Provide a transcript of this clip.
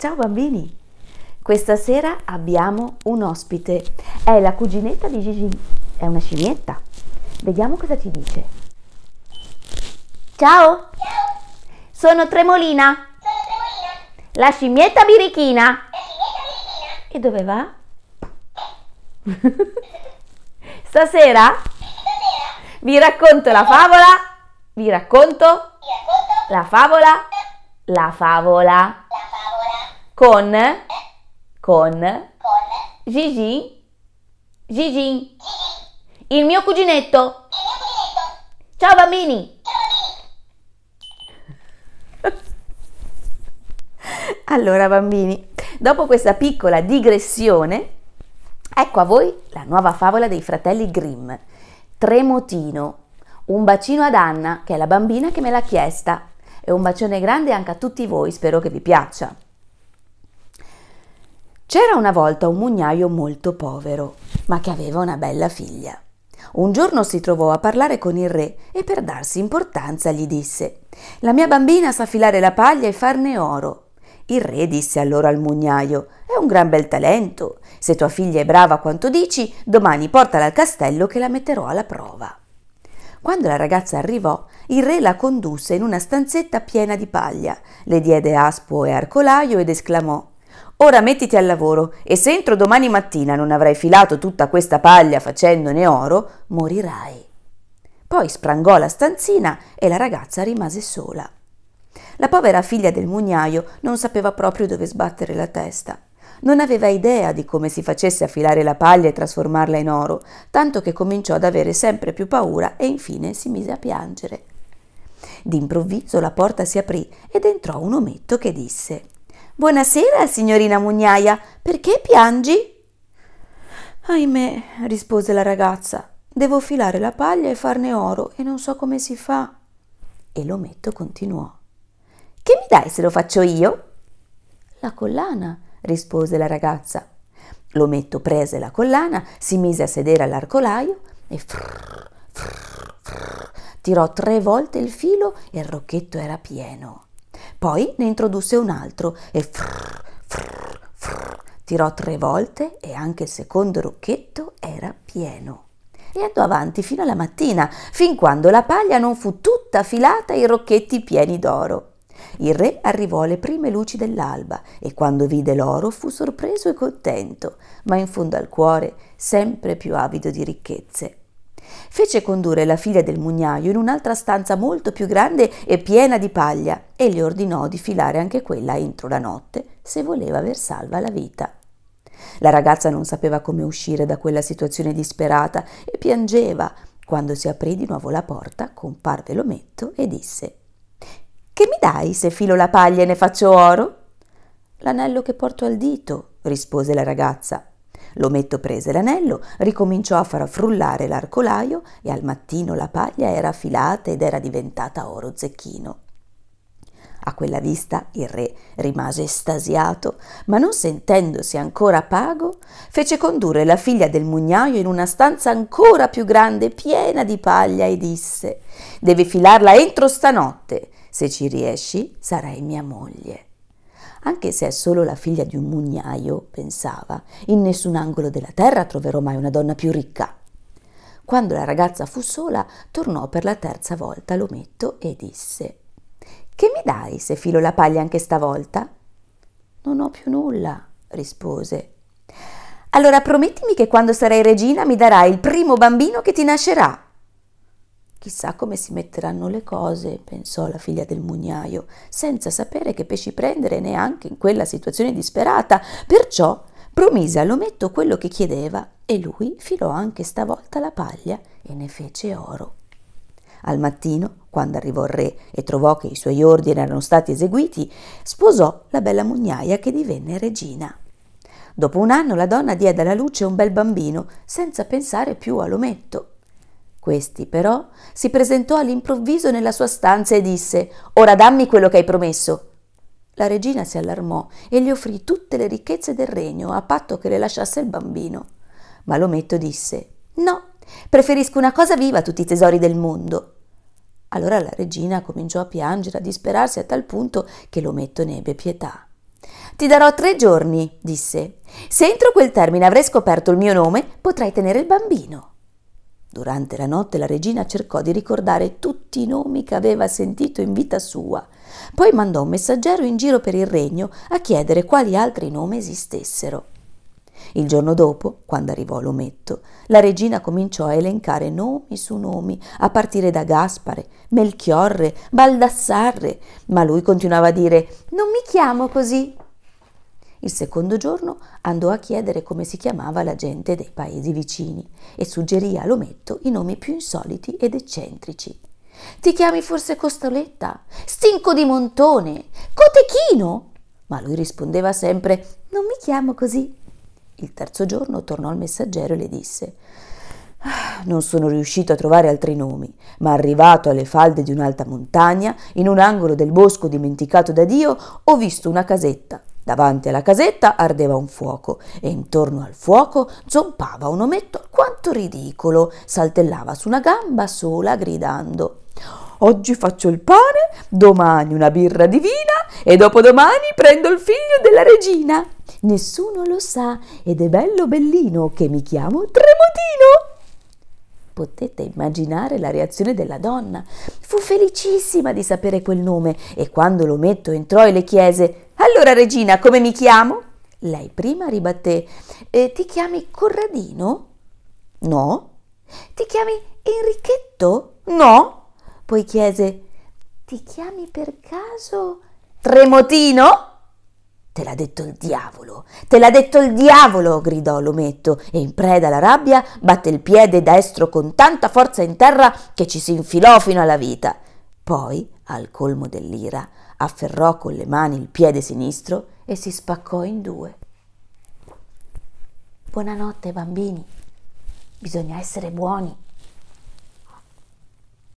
Ciao bambini! Questa sera abbiamo un ospite. È la cuginetta di Gigi. È una scimmietta. Vediamo cosa ci dice. Ciao! Ciao. Sono Tremolina. Sono Tremolina. La scimmietta birichina. La scimmietta birichina. E dove va? Stasera? Stasera? Vi racconto la favola. Vi racconto? Vi racconto. La favola. La favola con, con, Gigi, Gigi, il mio cuginetto. Ciao bambini! Allora bambini, dopo questa piccola digressione, ecco a voi la nuova favola dei fratelli Grimm, Tremotino. Un bacino ad Anna, che è la bambina che me l'ha chiesta, e un bacione grande anche a tutti voi, spero che vi piaccia. C'era una volta un mugnaio molto povero, ma che aveva una bella figlia. Un giorno si trovò a parlare con il re e per darsi importanza gli disse La mia bambina sa filare la paglia e farne oro. Il re disse allora al mugnaio È un gran bel talento. Se tua figlia è brava quanto dici, domani portala al castello che la metterò alla prova. Quando la ragazza arrivò, il re la condusse in una stanzetta piena di paglia, le diede aspo e arcolaio ed esclamò Ora mettiti al lavoro e se entro domani mattina non avrai filato tutta questa paglia facendone oro, morirai. Poi sprangò la stanzina e la ragazza rimase sola. La povera figlia del mugnaio non sapeva proprio dove sbattere la testa. Non aveva idea di come si facesse a filare la paglia e trasformarla in oro, tanto che cominciò ad avere sempre più paura e infine si mise a piangere. D'improvviso la porta si aprì ed entrò un ometto che disse Buonasera, signorina Mugnaia, perché piangi? Ahimè, rispose la ragazza, devo filare la paglia e farne oro e non so come si fa. E l'ometto continuò. Che mi dai se lo faccio io? La collana, rispose la ragazza. L'ometto prese la collana, si mise a sedere all'arcolaio e frrr, frrr, frrr, tirò tre volte il filo e il rocchetto era pieno. Poi ne introdusse un altro e frrr, frrr, frrr, tirò tre volte e anche il secondo rocchetto era pieno. E andò avanti fino alla mattina, fin quando la paglia non fu tutta filata ai rocchetti pieni d'oro. Il re arrivò alle prime luci dell'alba e quando vide l'oro fu sorpreso e contento, ma in fondo al cuore sempre più avido di ricchezze. Fece condurre la figlia del mugnaio in un'altra stanza molto più grande e piena di paglia e le ordinò di filare anche quella entro la notte se voleva aver salva la vita. La ragazza non sapeva come uscire da quella situazione disperata e piangeva. Quando si aprì di nuovo la porta, comparve l'ometto e disse Che mi dai se filo la paglia e ne faccio oro? L'anello che porto al dito, rispose la ragazza. L'ometto prese l'anello, ricominciò a far frullare l'arcolaio e al mattino la paglia era filata ed era diventata oro zecchino. A quella vista il re rimase estasiato, ma non sentendosi ancora pago, fece condurre la figlia del mugnaio in una stanza ancora più grande, piena di paglia, e disse: Deve filarla entro stanotte. Se ci riesci, sarai mia moglie. Anche se è solo la figlia di un mugnaio, pensava, in nessun angolo della terra troverò mai una donna più ricca. Quando la ragazza fu sola, tornò per la terza volta l'ometto e disse Che mi dai se filo la paglia anche stavolta? Non ho più nulla, rispose. Allora promettimi che quando sarai regina mi darai il primo bambino che ti nascerà. Chissà come si metteranno le cose, pensò la figlia del mugnaio, senza sapere che pesci prendere neanche in quella situazione disperata. Perciò promise all'ometto quello che chiedeva e lui filò anche stavolta la paglia e ne fece oro. Al mattino, quando arrivò il re e trovò che i suoi ordini erano stati eseguiti, sposò la bella mugnaia che divenne regina. Dopo un anno la donna diede alla luce un bel bambino, senza pensare più all'ometto. Questi però si presentò all'improvviso nella sua stanza e disse Ora dammi quello che hai promesso. La regina si allarmò e gli offrì tutte le ricchezze del regno a patto che le lasciasse il bambino. Ma l'ometto disse No, preferisco una cosa viva a tutti i tesori del mondo. Allora la regina cominciò a piangere, a disperarsi a tal punto che l'ometto ne ebbe pietà. Ti darò tre giorni, disse. Se entro quel termine avrai scoperto il mio nome, potrai tenere il bambino. Durante la notte la regina cercò di ricordare tutti i nomi che aveva sentito in vita sua. Poi mandò un messaggero in giro per il regno a chiedere quali altri nomi esistessero. Il giorno dopo, quando arrivò l'ometto, la regina cominciò a elencare nomi su nomi, a partire da Gaspare, Melchiorre, Baldassarre, ma lui continuava a dire Non mi chiamo così, il secondo giorno andò a chiedere come si chiamava la gente dei paesi vicini e suggerì a Lometto i nomi più insoliti ed eccentrici. Ti chiami forse Costoletta? Stinco di Montone? Cotechino? Ma lui rispondeva sempre Non mi chiamo così. Il terzo giorno tornò al messaggero e le disse ah, non sono riuscito a trovare altri nomi, ma arrivato alle falde di un'alta montagna, in un angolo del bosco dimenticato da Dio, ho visto una casetta Davanti alla casetta ardeva un fuoco e intorno al fuoco zompava un ometto alquanto ridicolo. Saltellava su una gamba sola gridando Oggi faccio il pane, domani una birra divina e dopodomani prendo il figlio della regina. Nessuno lo sa ed è bello bellino che mi chiamo Tremotino. Potete immaginare la reazione della donna. Fu felicissima di sapere quel nome e quando l'ometto entrò e le chiese allora, regina, come mi chiamo? Lei prima ribatté, eh, ti chiami Corradino? No. Ti chiami Enrichetto? No. Poi chiese, ti chiami per caso Tremotino? Te l'ha detto il diavolo, te l'ha detto il diavolo, gridò l'ometto e in preda alla rabbia batte il piede destro con tanta forza in terra che ci si infilò fino alla vita. Poi, al colmo dell'ira, afferrò con le mani il piede sinistro e si spaccò in due. Buonanotte bambini, bisogna essere buoni.